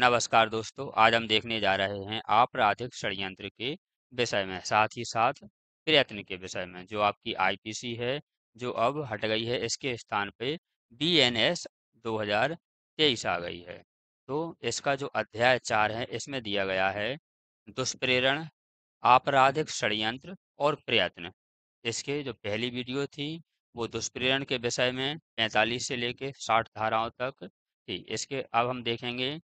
नमस्कार दोस्तों आज हम देखने जा रहे हैं आपराधिक षडयंत्र के विषय में साथ ही साथ प्रयत्न के विषय में जो आपकी आईपीसी है जो अब हट गई है इसके स्थान पे बीएनएस 2023 आ गई है तो इसका जो अध्याय चार है इसमें दिया गया है दुष्प्रेरण आपराधिक षडयंत्र और प्रयत्न इसके जो पहली वीडियो थी वो दुष्प्रेरण के विषय में पैंतालीस से लेके साठ धाराओं तक थी इसके अब हम देखेंगे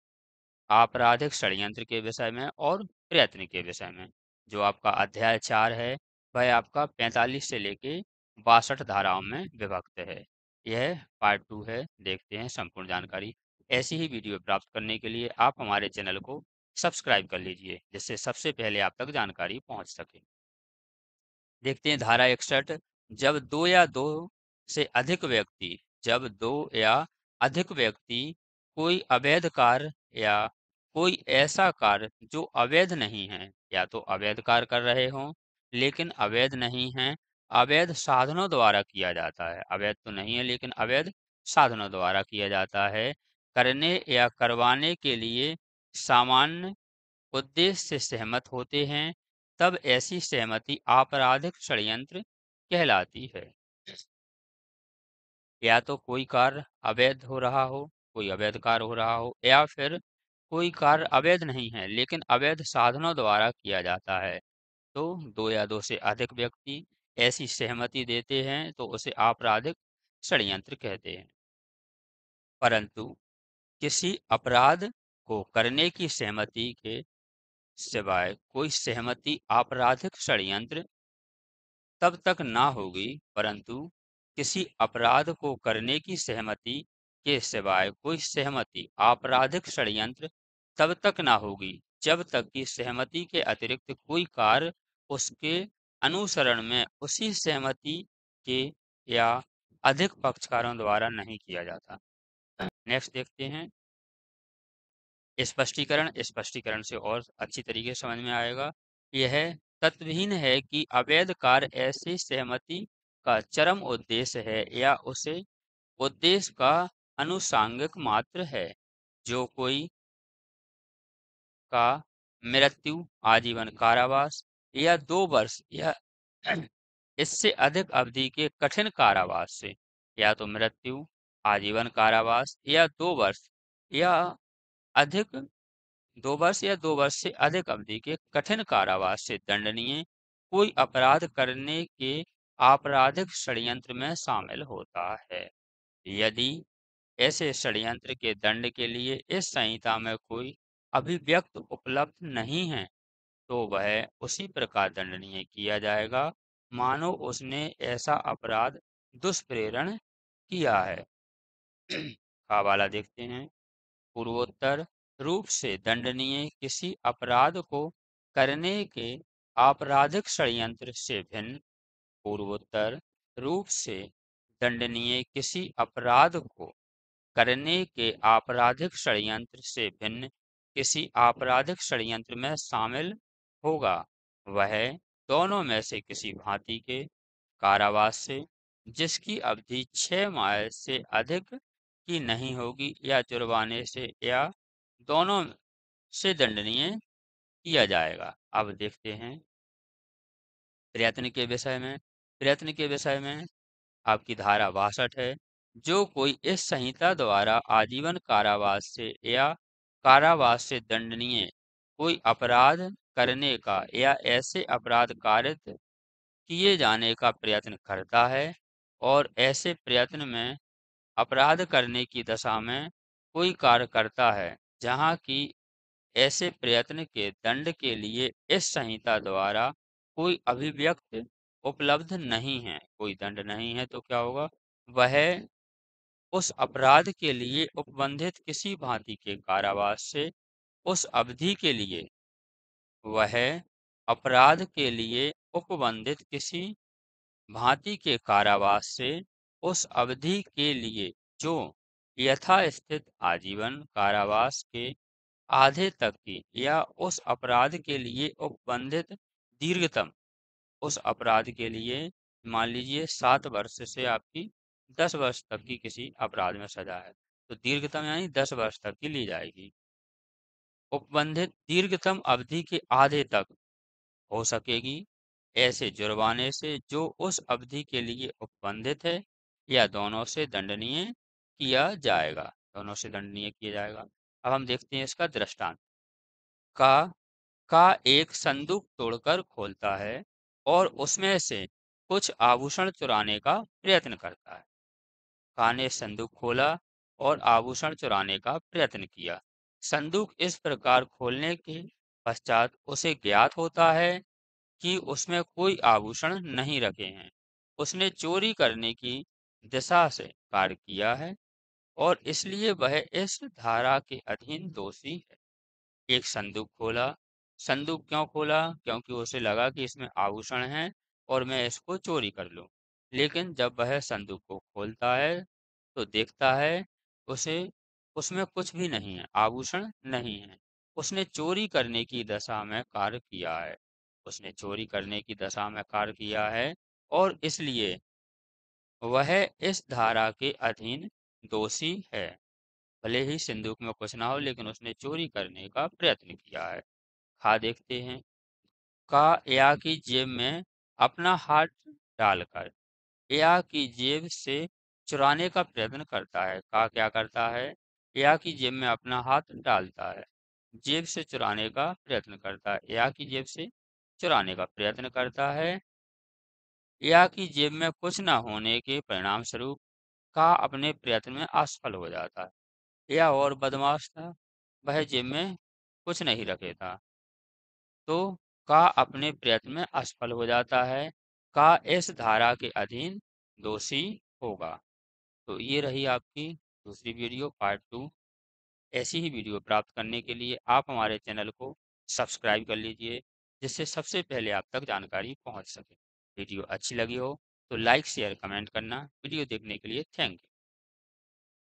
आपराधिक षडयंत्र के विषय में और प्रयत्न के विषय में जो आपका अध्याय चार है वह आपका 45 से लेके बासठ धाराओं में विभक्त है यह पार्ट टू है देखते हैं संपूर्ण जानकारी ऐसी ही वीडियो प्राप्त करने के लिए आप हमारे चैनल को सब्सक्राइब कर लीजिए जिससे सबसे पहले आप तक जानकारी पहुंच सके देखते हैं धारा इकसठ जब दो या दो से अधिक व्यक्ति जब दो या अधिक व्यक्ति कोई अवैध कार्य या कोई ऐसा कार्य जो अवैध नहीं है या तो अवैध कार्य कर रहे हों लेकिन अवैध नहीं है अवैध साधनों द्वारा किया जाता है अवैध तो नहीं है लेकिन अवैध साधनों द्वारा किया जाता है करने या करवाने के लिए सामान्य उद्देश्य से सहमत होते हैं तब ऐसी सहमति आपराधिक षड्यंत्र कहलाती है या तो कोई कार्य अवैध हो रहा हो कोई अवैध कार्य हो रहा हो या फिर कोई कार्य अवैध नहीं है लेकिन अवैध साधनों द्वारा किया जाता है तो दो या दो से अधिक व्यक्ति ऐसी सहमति देते हैं तो उसे आपराधिक षडयंत्र कहते हैं परंतु किसी अपराध को करने की सहमति के सिवाय कोई सहमति आपराधिक षडयंत्र तब तक ना होगी परंतु किसी अपराध को करने की सहमति के सिवाय कोई सहमति आपराधिक षडयंत्र तब तक ना होगी जब तक कि सहमति के अतिरिक्त कोई कार्य उसके अनुसरण में उसी सहमति के या अधिक पक्षकारों द्वारा नहीं किया जाता नेक्स्ट देखते हैं स्पष्टीकरण स्पष्टीकरण से और अच्छी तरीके समझ में आएगा यह तत्वहीन है कि अवैध कार्य ऐसी सहमति का चरम उद्देश्य है या उसे उद्देश्य का अनुसांगिक मात्र है जो कोई का मृत्यु आजीवन कारावास या दो वर्ष या इससे अधिक अवधि के कठिन कारावास से या तो मृत्यु आजीवन कारावास या दो वर्ष या अधिक दो वर्ष या दो वर्ष से अधिक अवधि के कठिन कारावास से दंडनीय कोई अपराध करने के आपराधिक षड्यंत्र में शामिल होता है यदि ऐसे षड्यंत्र के दंड के लिए इस संहिता में कोई अभिव्यक्त उपलब्ध नहीं है तो वह उसी प्रकार दंडनीय किया जाएगा मानो उसने ऐसा अपराध दुष्प्रेरण किया है हवाला हाँ, देखते हैं पूर्वोत्तर रूप से दंडनीय किसी अपराध को करने के आपराधिक षडयंत्र से भिन्न पूर्वोत्तर रूप से दंडनीय किसी अपराध को करने के आपराधिक षडयंत्र से भिन्न किसी आपराधिक षडयंत्र में शामिल होगा वह दोनों में से किसी भांति के कारावास से जिसकी अवधि छह माह से अधिक की नहीं होगी या जुर्माने से या दोनों से दंडनीय किया जाएगा अब देखते हैं प्रयत्न के विषय में प्रयत्न के विषय में आपकी धारा बासठ है जो कोई इस संहिता द्वारा आजीवन कारावास से या कारावास से दंडनीय कोई अपराध करने का या ऐसे अपराध कारित किए जाने का प्रयत्न करता है और ऐसे प्रयत्न में अपराध करने की दशा में कोई कार्य करता है जहाँ की ऐसे प्रयत्न के दंड के लिए इस संहिता द्वारा कोई अभिव्यक्त उपलब्ध नहीं है कोई दंड नहीं है तो क्या होगा वह उस अपराध के लिए उपबंधित किसी भांति के कारावास से उस अवधि के लिए वह अपराध के लिए उपबंधित किसी भांति के कारावास से उस अवधि के लिए जो यथास्थित आजीवन कारावास के आधे तक की या उस अपराध के लिए उपबंधित दीर्घतम उस अपराध के लिए मान लीजिए सात वर्ष से आपकी दस वर्ष तक की किसी अपराध में सजा है तो दीर्घतम यानी दस वर्ष तक की ली जाएगी उपबंधित दीर्घतम अवधि के आधे तक हो सकेगी ऐसे जुर्माने से जो उस अवधि के लिए उपबंधित है या दोनों से दंडनीय किया जाएगा दोनों से दंडनीय किया जाएगा अब हम देखते हैं इसका दृष्टांत का का एक संदूक तोड़कर खोलता है और उसमें से कुछ आभूषण चुराने का प्रयत्न करता है खान ने संदूक खोला और आभूषण चुराने का प्रयत्न किया संदूक इस प्रकार खोलने के पश्चात उसे ज्ञात होता है कि उसमें कोई आभूषण नहीं रखे हैं उसने चोरी करने की दिशा से कार्य किया है और इसलिए वह इस धारा के अधीन दोषी है एक संदूक खोला संदूक क्यों खोला क्योंकि उसे लगा कि इसमें आभूषण है और मैं इसको चोरी कर लूँ लेकिन जब वह संदूक को खोलता है तो देखता है उसे उसमें कुछ भी नहीं है आभूषण नहीं है उसने चोरी करने की दशा में कार्य किया है उसने चोरी करने की दशा में कार्य किया है और इसलिए वह इस धारा के अधीन दोषी है भले ही सिंदूक में कुछ ना हो लेकिन उसने चोरी करने का प्रयत्न किया है खा देखते हैं का या की जेब में अपना हाथ डालकर या की जेब से चुराने का प्रयत्न करता है का क्या करता है या की जेब में अपना हाथ डालता है जेब से चुराने का प्रयत्न करता है या की जेब से चुराने का प्रयत्न करता है या की जेब में कुछ ना होने के परिणाम स्वरूप का अपने प्रयत्न में असफल हो जाता है या और बदमाश था वह जेब में कुछ नहीं रखे था तो का अपने प्रयत्न में असफल हो जाता है का इस धारा के अधीन दोषी होगा तो ये रही आपकी दूसरी वीडियो पार्ट टू ऐसी ही वीडियो प्राप्त करने के लिए आप हमारे चैनल को सब्सक्राइब कर लीजिए जिससे सबसे पहले आप तक जानकारी पहुंच सके वीडियो अच्छी लगी हो तो लाइक शेयर कमेंट करना वीडियो देखने के लिए थैंक यू